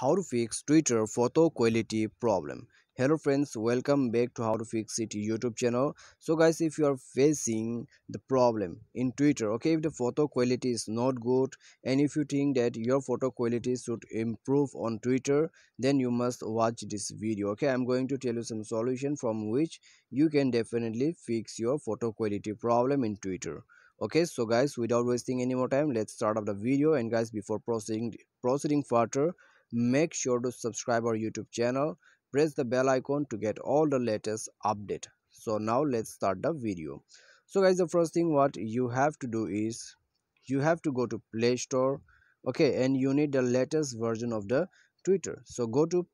how to fix twitter photo quality problem hello friends welcome back to how to fix it youtube channel so guys if you are facing the problem in twitter okay if the photo quality is not good and if you think that your photo quality should improve on twitter then you must watch this video okay i'm going to tell you some solution from which you can definitely fix your photo quality problem in twitter okay so guys without wasting any more time let's start up the video and guys before proceeding proceeding further Make sure to subscribe our YouTube channel. Press the bell icon to get all the latest update. So now let's start the video. So guys, the first thing what you have to do is you have to go to Play Store. Okay, and you need the latest version of the Twitter. So go to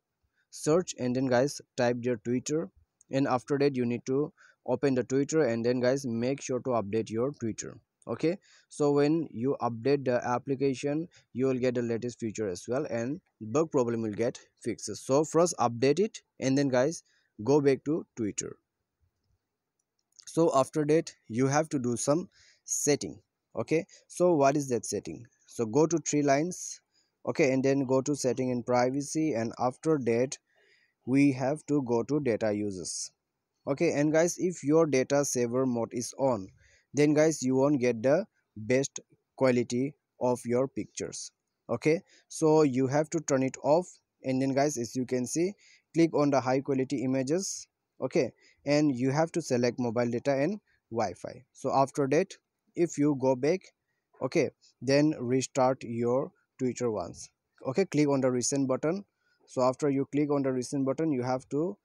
search and then guys type your Twitter and after that you need to open the Twitter and then guys make sure to update your Twitter okay so when you update the application you will get the latest feature as well and bug problem will get fixed so first update it and then guys go back to twitter so after that you have to do some setting okay so what is that setting so go to three lines okay and then go to setting and privacy and after that we have to go to data uses okay and guys if your data saver mode is on then guys you won't get the best quality of your pictures okay so you have to turn it off and then guys as you can see click on the high quality images okay and you have to select mobile data and Wi-Fi so after that if you go back okay then restart your Twitter once okay click on the recent button so after you click on the recent button you have to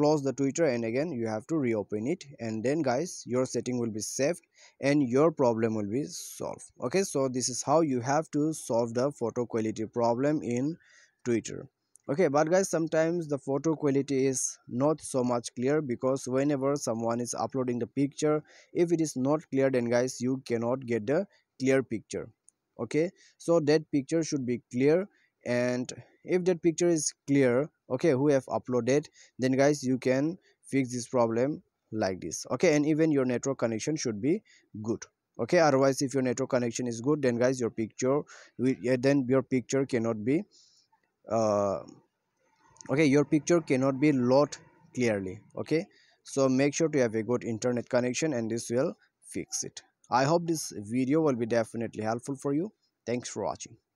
close the twitter and again you have to reopen it and then guys your setting will be saved and your problem will be solved okay so this is how you have to solve the photo quality problem in twitter okay but guys sometimes the photo quality is not so much clear because whenever someone is uploading the picture if it is not clear then guys you cannot get the clear picture okay so that picture should be clear and if that picture is clear okay who have uploaded then guys you can fix this problem like this okay and even your network connection should be good okay otherwise if your network connection is good then guys your picture eh, then your picture cannot be uh, okay your picture cannot be load clearly okay so make sure to have a good internet connection and this will fix it i hope this video will be definitely helpful for you thanks for watching